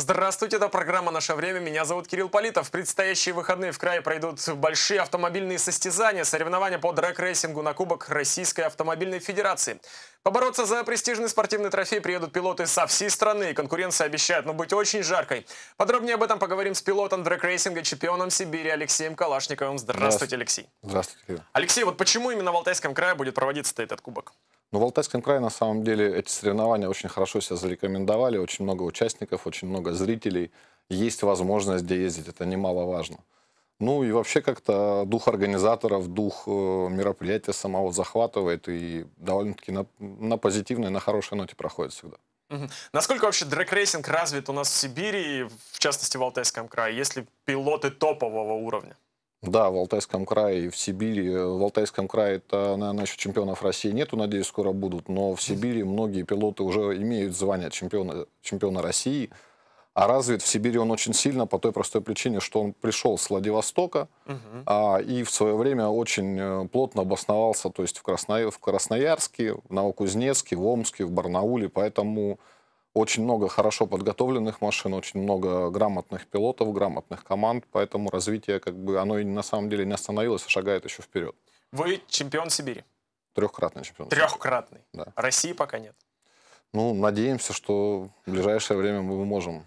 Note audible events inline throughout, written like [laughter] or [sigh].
Здравствуйте, это программа «Наше время». Меня зовут Кирилл Политов. В предстоящие выходные в крае пройдут большие автомобильные состязания, соревнования по дрэк-рейсингу на Кубок Российской Автомобильной Федерации. Побороться за престижный спортивный трофей приедут пилоты со всей страны. Конкуренция обещает, но быть очень жаркой. Подробнее об этом поговорим с пилотом дрэк-рейсинга, чемпионом Сибири Алексеем Калашниковым. Здравствуйте, Здравствуйте. Алексей. Здравствуйте, Кирилл. Алексей, вот почему именно в Алтайском крае будет проводиться этот кубок? Но ну, в Алтайском крае, на самом деле, эти соревнования очень хорошо себя зарекомендовали. Очень много участников, очень много зрителей. Есть возможность, где ездить, это немаловажно. Ну и вообще как-то дух организаторов, дух э, мероприятия самого захватывает и довольно-таки на, на позитивной, на хорошей ноте проходит всегда. Угу. Насколько вообще дрэк-рейсинг развит у нас в Сибири, в частности в Алтайском крае, если пилоты топового уровня? Да, в Алтайском крае и в Сибири. В Алтайском крае, это, наверное, еще чемпионов России нету, надеюсь, скоро будут. Но в Сибири многие пилоты уже имеют звание чемпиона, чемпиона России. А развит в Сибири он очень сильно по той простой причине, что он пришел с Владивостока угу. а, и в свое время очень э, плотно обосновался, то есть в, Красно... в Красноярске, в Новокузнецке, в Омске, в Барнауле. Поэтому очень много хорошо подготовленных машин, очень много грамотных пилотов, грамотных команд, поэтому развитие, как бы, оно на самом деле не остановилось, а шагает еще вперед. Вы чемпион Сибири? Трехкратный чемпион. Трехкратный? Да. России пока нет? Ну, надеемся, что в ближайшее время мы можем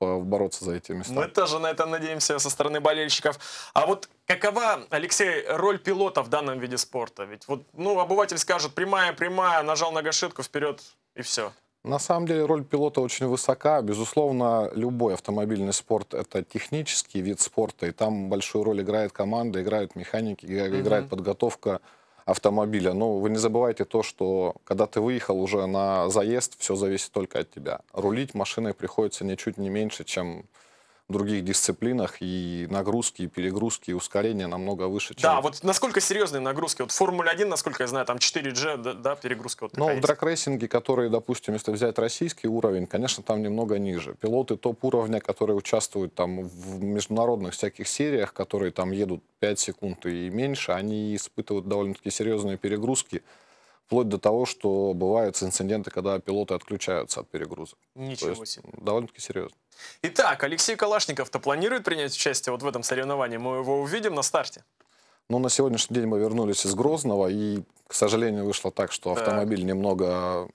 бороться за эти места. Мы тоже на это надеемся со стороны болельщиков. А вот какова, Алексей, роль пилота в данном виде спорта? Ведь вот, ну, обыватель скажет, прямая, прямая, нажал на гашетку, вперед и все. На самом деле роль пилота очень высока. Безусловно, любой автомобильный спорт – это технический вид спорта, и там большую роль играет команда, играют механики, играет угу. подготовка автомобиля. Но ну, вы не забывайте то, что когда ты выехал уже на заезд, все зависит только от тебя. Рулить машиной приходится ничуть не меньше, чем в других дисциплинах, и нагрузки, и перегрузки, и ускорения намного выше, чем... Да, вот насколько серьезные нагрузки? Вот Формула-1, насколько я знаю, там 4G, да, да перегрузка вот Ну, в драг-рейсинге, которые, допустим, если взять российский уровень, конечно, там немного ниже. Пилоты топ-уровня, которые участвуют там в международных всяких сериях, которые там едут 5 секунд и меньше, они испытывают довольно-таки серьезные перегрузки, Вплоть до того, что бывают инциденты, когда пилоты отключаются от перегруза. Ничего себе. Довольно-таки серьезно. Итак, Алексей Калашников-то планирует принять участие вот в этом соревновании? Мы его увидим на старте? Ну, на сегодняшний день мы вернулись из Грозного, и, к сожалению, вышло так, что так. автомобиль немного,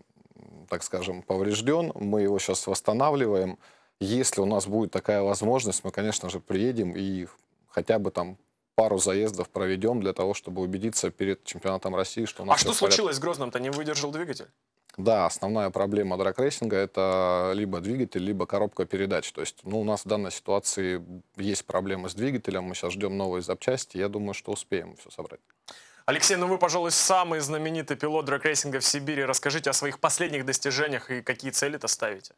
так скажем, поврежден. Мы его сейчас восстанавливаем. Если у нас будет такая возможность, мы, конечно же, приедем и хотя бы там пару заездов проведем для того, чтобы убедиться перед чемпионатом России, что у нас... А что случилось с Грозным-то? Не выдержал двигатель? Да, основная проблема драг-рейсинга это либо двигатель, либо коробка передач. То есть ну, у нас в данной ситуации есть проблемы с двигателем, мы сейчас ждем новые запчасти, я думаю, что успеем все собрать. Алексей, ну вы, пожалуй, самый знаменитый пилот драг в Сибири. Расскажите о своих последних достижениях и какие цели-то ставите.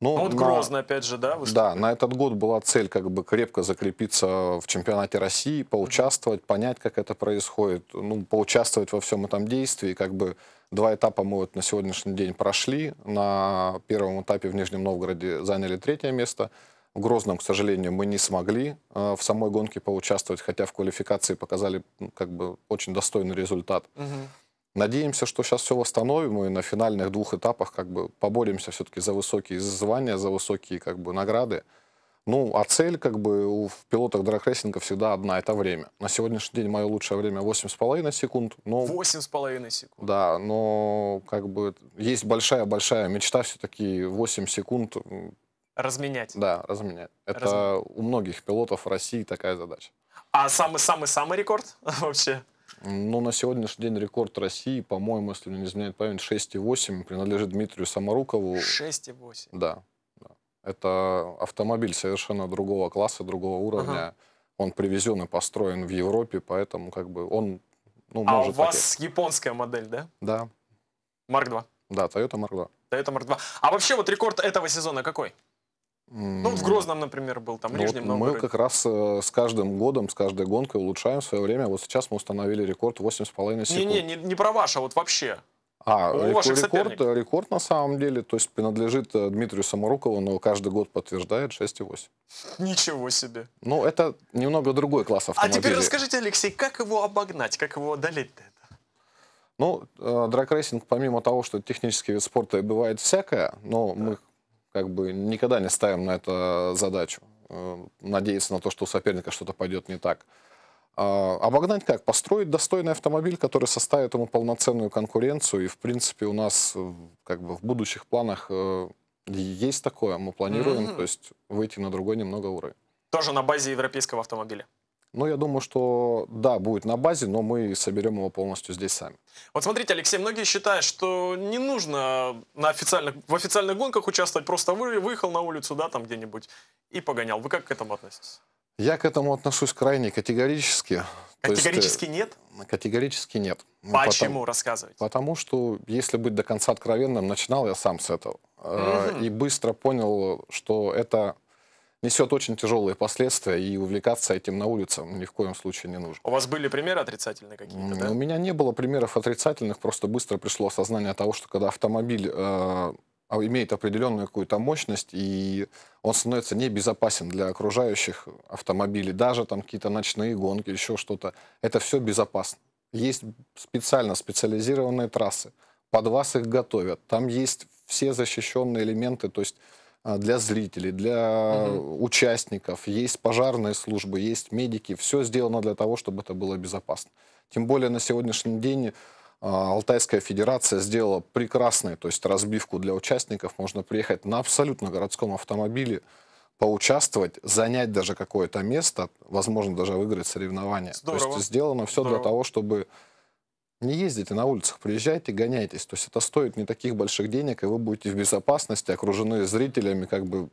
Ну, а вот на... Грозный, опять же, да? Выступил? Да, на этот год была цель как бы крепко закрепиться в чемпионате России, поучаствовать, понять, как это происходит, ну, поучаствовать во всем этом действии. Как бы два этапа мы вот на сегодняшний день прошли. На первом этапе в Нижнем Новгороде заняли третье место. В Грозном, к сожалению, мы не смогли э, в самой гонке поучаствовать, хотя в квалификации показали как бы очень достойный результат. Угу. Надеемся, что сейчас все восстановим и на финальных двух этапах как бы поборемся все-таки за высокие звания, за высокие как бы награды. Ну, а цель как бы у пилотов драгрейсинга всегда одна – это время. На сегодняшний день мое лучшее время 8,5 секунд. Но, 8,5 секунд? Да, но как бы есть большая-большая мечта все-таки 8 секунд. Разменять? Да, разменять. Это Размен... у многих пилотов России такая задача. А самый-самый-самый рекорд [laughs] вообще? Но ну, на сегодняшний день рекорд России, по-моему, если не изменяет память, 6,8 принадлежит Дмитрию Самарукову. 6,8? Да, да. Это автомобиль совершенно другого класса, другого уровня. Ага. Он привезен и построен в Европе, поэтому как бы он ну, а может у вас хотеть. японская модель, да? Да. Марк 2? Да, Toyota Mark 2. Toyota Mark 2. А вообще вот рекорд этого сезона какой? Ну, в Грозном, например, был, там, ну, Нижнем вот Мы как раз э, с каждым годом, с каждой гонкой улучшаем свое время. Вот сейчас мы установили рекорд 8,5 секунд. Не-не, не, про ваше, а вот вообще. А, у рекорд, э, рекорд, на самом деле, то есть принадлежит э, Дмитрию Самарукову, но каждый год подтверждает 6,8. Ничего себе. Ну, это немного другой класс автомобилей. А теперь расскажите, Алексей, как его обогнать, как его одолеть-то? это? Ну, э, драг-рейсинг, помимо того, что технический вид спорта бывает всякое, но да. мы как бы никогда не ставим на это задачу. Э, надеяться на то, что у соперника что-то пойдет не так. А, обогнать как? Построить достойный автомобиль, который составит ему полноценную конкуренцию. И, в принципе, у нас э, как бы в будущих планах э, есть такое. Мы планируем, mm-hmm. то есть выйти на другой немного уровень. Тоже на базе европейского автомобиля. Но ну, я думаю, что да, будет на базе, но мы соберем его полностью здесь сами. Вот смотрите, Алексей, многие считают, что не нужно на официальных, в официальных гонках участвовать, просто выехал на улицу, да, там где-нибудь и погонял. Вы как к этому относитесь? Я к этому отношусь крайне категорически. Категорически есть, э, нет? Категорически нет. Ну, Почему? рассказывать? Потому что, если быть до конца откровенным, начинал я сам с этого. Угу. И быстро понял, что это несет очень тяжелые последствия, и увлекаться этим на улице ни в коем случае не нужно. У вас были примеры отрицательные какие-то, да? У меня не было примеров отрицательных, просто быстро пришло осознание того, что когда автомобиль э, а, имеет определенную какую-то мощность, и он становится небезопасен для окружающих автомобилей, даже там какие-то ночные гонки, еще что-то, это все безопасно. Есть специально специализированные трассы, под вас их готовят, там есть все защищенные элементы, то есть а, для зрителей, для угу. участников, есть пожарные службы, есть медики. Все сделано для того, чтобы это было безопасно. Тем более на сегодняшний день а, Алтайская Федерация сделала прекрасную, то есть разбивку для участников. Можно приехать на абсолютно городском автомобиле, поучаствовать, занять даже какое-то место, возможно, даже выиграть соревнования. Здорово. То есть сделано все Здорово. для того, чтобы не ездите на улицах, приезжайте, гоняйтесь. То есть это стоит не таких больших денег, и вы будете в безопасности, окружены зрителями, как бы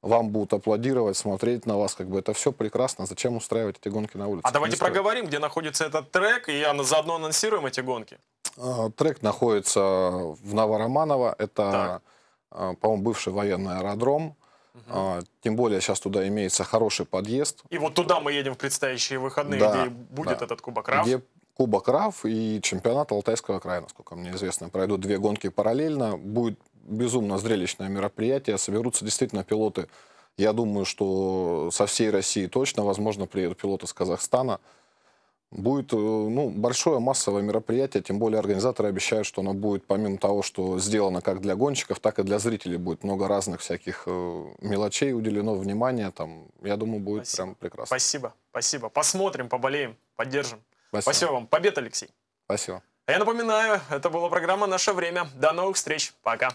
вам будут аплодировать, смотреть на вас, как бы это все прекрасно. Зачем устраивать эти гонки на улице? А давайте проговорим, где находится этот трек, и я заодно анонсируем эти гонки. А, трек находится в Новороманово, это, а, по-моему, бывший военный аэродром. Угу. Тем более сейчас туда имеется хороший подъезд. И вот туда мы едем в предстоящие выходные, да, где будет да. этот Кубок РАФ. Где Кубок РАФ и чемпионат Алтайского края, насколько мне известно. Пройдут две гонки параллельно. Будет безумно зрелищное мероприятие. Соберутся действительно пилоты, я думаю, что со всей России точно. Возможно, приедут пилоты с Казахстана. Будет э, ну, большое массовое мероприятие, тем более организаторы обещают, что оно будет, помимо того, что сделано как для гонщиков, так и для зрителей будет много разных всяких э, мелочей уделено внимание. Там, я думаю, будет Спасибо. прям прекрасно. Спасибо. Спасибо. Посмотрим, поболеем, поддержим. Спасибо. Спасибо вам. Побед, Алексей. Спасибо. А я напоминаю, это была программа «Наше время». До новых встреч. Пока.